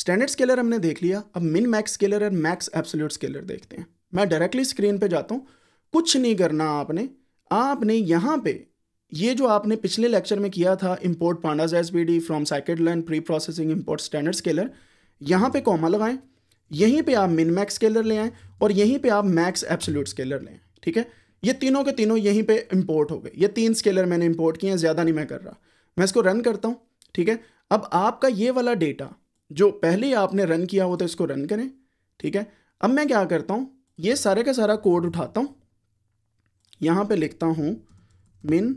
standard scaler हमने देख लिया अब मिन मैक्स स्केलर और मैक्स एब्सोल्यूट स्केलर देखते हैं मैं डायरेक्टली स्क्रीन पे जाता हूँ कुछ नहीं करना आपने आपने यहाँ पे ये जो आपने पिछले लेक्चर में किया था import pandas as B D from scikit learn pre processing import standard scaler यहाँ पे कॉमा लगाएं यहीं पे आप मिन मैक्स स्केलर ले आएँ और यहीं पे आप मैक्स एब्सोल्यूट स्केलर लें ठीक है ये तीनों के तीनों यहीं पे इम्पोर्ट हो गए ये तीन स्केलर मैंने इम्पोर्ट किए हैं ज़्यादा नहीं मैं कर रहा मैं इसको रन करता हूँ ठीक है अब आपका ये वाला डेटा जो पहले आपने रन किया हो तो इसको रन करें ठीक है अब मैं क्या करता हूँ ये सारे का सारा कोड उठाता हूँ यहाँ पे लिखता हूँ मिन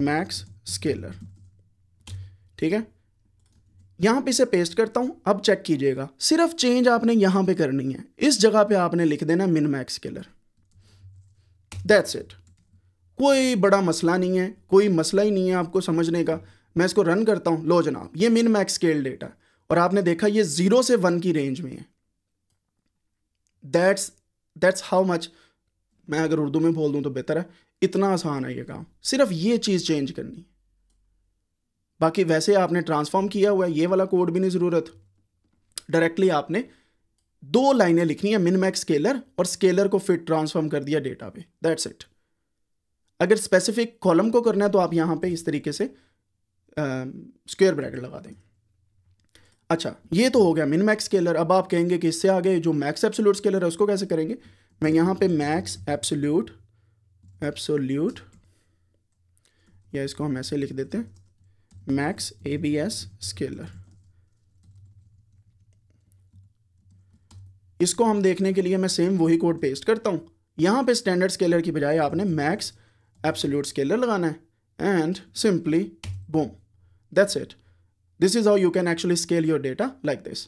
मैक्स स्केलर ठीक है यहाँ पे इसे पेस्ट करता हूँ अब चेक कीजिएगा सिर्फ चेंज आपने यहाँ पे करनी है इस जगह पे आपने लिख देना मिन मैक्स स्केलर दैट्स इट कोई बड़ा मसला नहीं है कोई मसला ही नहीं है आपको समझने का मैं इसको रन करता हूँ लो जनाब ये मिन मैक्स स्केल डेटा है और आपने देखा ये ज़ीरो से वन की रेंज में है दैट्स दैट्स हाउ मच मैं अगर उर्दू में बोल दूं तो बेहतर है इतना आसान है ये काम सिर्फ ये चीज़ चेंज करनी बाकी वैसे आपने ट्रांसफॉर्म किया हुआ है ये वाला कोड भी नहीं ज़रूरत डायरेक्टली आपने दो लाइनें लिखनी है मिनमैक्स स्केलर और स्केलर को फिट ट्रांसफॉर्म कर दिया डेटा पे दैट्स इट अगर स्पेसिफिक कॉलम को करना है तो आप यहां पे इस तरीके से स्क्वायर ब्रैकेट लगा देंगे अच्छा ये तो हो गया मिन मैक्स स्केलर अब आप कहेंगे कि इससे आगे जो मैक्स एप्सोल्यूट स्केलर है उसको कैसे करेंगे मैं यहाँ पे मैक्स एप्सोल्यूट एप्सोल्यूट या इसको हम ऐसे लिख देते हैं max A B S scaler इसको हम देखने के लिए मैं सेम वही कोड पेस्ट करता हूँ यहाँ पे स्टैंडर्ड स्केलर की बजाय आपने मैक्स एप्सोल्यूट स्केलर लगाना है and simply boom that's it this is how you can actually scale your data like this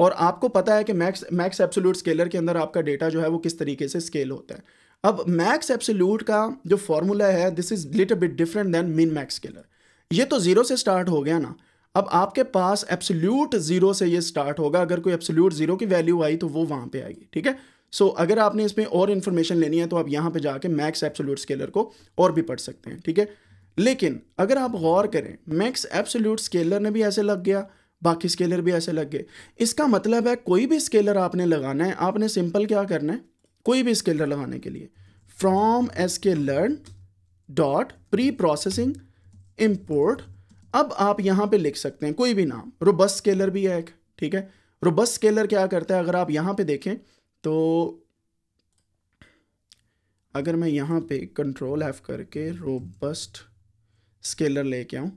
और आपको पता है कि मैक्स मैक्स एब्सोल्यूट स्केलर के अंदर आपका डेटा जो है वो किस तरीके से स्केल होता है अब मैक्स एब्सोल्यूट का जो फॉर्मूला है this is little bit different than min max scaler ये तो ज़ीरो से स्टार्ट हो गया ना अब आपके पास एब्सोल्यूट ज़ीरो से ये स्टार्ट होगा अगर कोई एब्सोल्यूट ज़ीरो की वैल्यू आई तो वो वहां पे आएगी ठीक है सो so, अगर आपने इसमें और इन्फॉर्मेशन लेनी है तो आप यहां पे जाके मैक्स एब्सोल्यूट स्केलर को और भी पढ़ सकते हैं ठीक है लेकिन अगर आप गौर करें मैक्स एब्सोल्यूट स्केलर ने भी ऐसे लग गया बाकी स्केलर भी ऐसे लग गए इसका मतलब है कोई भी स्केलर आपने लगाना है आपने सिंपल क्या करना है कोई भी स्केलर लगाने के लिए from S K learn dot pre processing import अब आप यहाँ पे लिख सकते हैं कोई भी नाम रोबस स्केलर भी है एक ठीक है रोबस स्केलर क्या करता है अगर आप यहाँ पे देखें तो अगर मैं यहाँ पे कंट्रोल एफ करके रोबस्ट स्केलर लेके आऊँ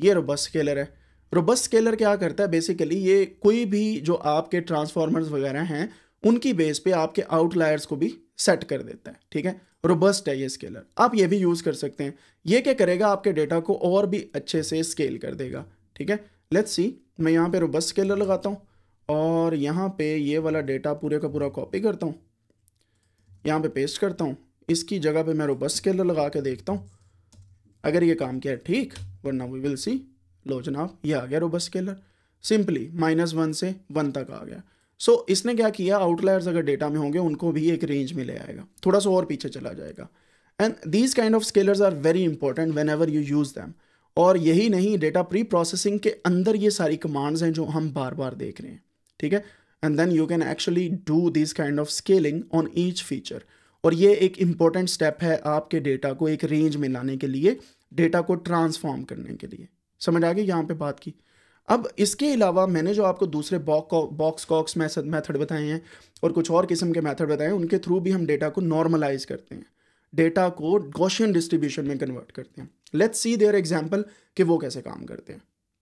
ये रोबस स्केलर है रोबस स्केलर क्या करता है बेसिकली ये कोई भी जो आपके ट्रांसफॉर्मर्स वगैरह हैं उनकी बेस पे आपके आउटलायर्स को भी सेट कर देता है ठीक है रोबस्ट है ये स्केलर आप ये भी यूज़ कर सकते हैं ये क्या करेगा आपके डेटा को और भी अच्छे से स्केल कर देगा ठीक है लेट्स सी मैं यहाँ पे रोबस्ट स्केलर लगाता हूँ और यहाँ पे ये वाला डेटा पूरे का पूरा कॉपी करता हूँ यहाँ पे पेस्ट करता हूँ इसकी जगह पे मैं रोबस स्केलर लगा के देखता हूँ अगर ये काम किया ठीक वरना वी विल सी लो जनाब ये आ गया robust scaler simply minus one से वन तक आ गया सो so, इसने क्या किया आउटलायर्स अगर डेटा में होंगे उनको भी एक रेंज में ले आएगा थोड़ा सा और पीछे चला जाएगा and these kind of scalers are very important whenever you use them और यही नहीं डेटा प्री प्रोसेसिंग के अंदर ये सारी कमांड्स हैं जो हम बार बार देख रहे हैं ठीक है and then you can actually do this kind of scaling on each feature और ये एक इम्पॉर्टेंट स्टेप है आपके डेटा को एक रेंज में लाने के लिए डेटा को ट्रांसफॉर्म करने के लिए समझ आ गई यहाँ पे बात की अब इसके अलावा मैंने जो आपको दूसरे बॉक्स कॉक्स मैथड बताए हैं और कुछ और किस्म के मैथड बताए हैं उनके थ्रू भी हम डेटा को नॉर्मलाइज करते हैं डेटा को गौशियन डिस्ट्रीब्यूशन में कन्वर्ट करते हैं लेट्स सी देयर एग्जाम्पल कि वो कैसे काम करते हैं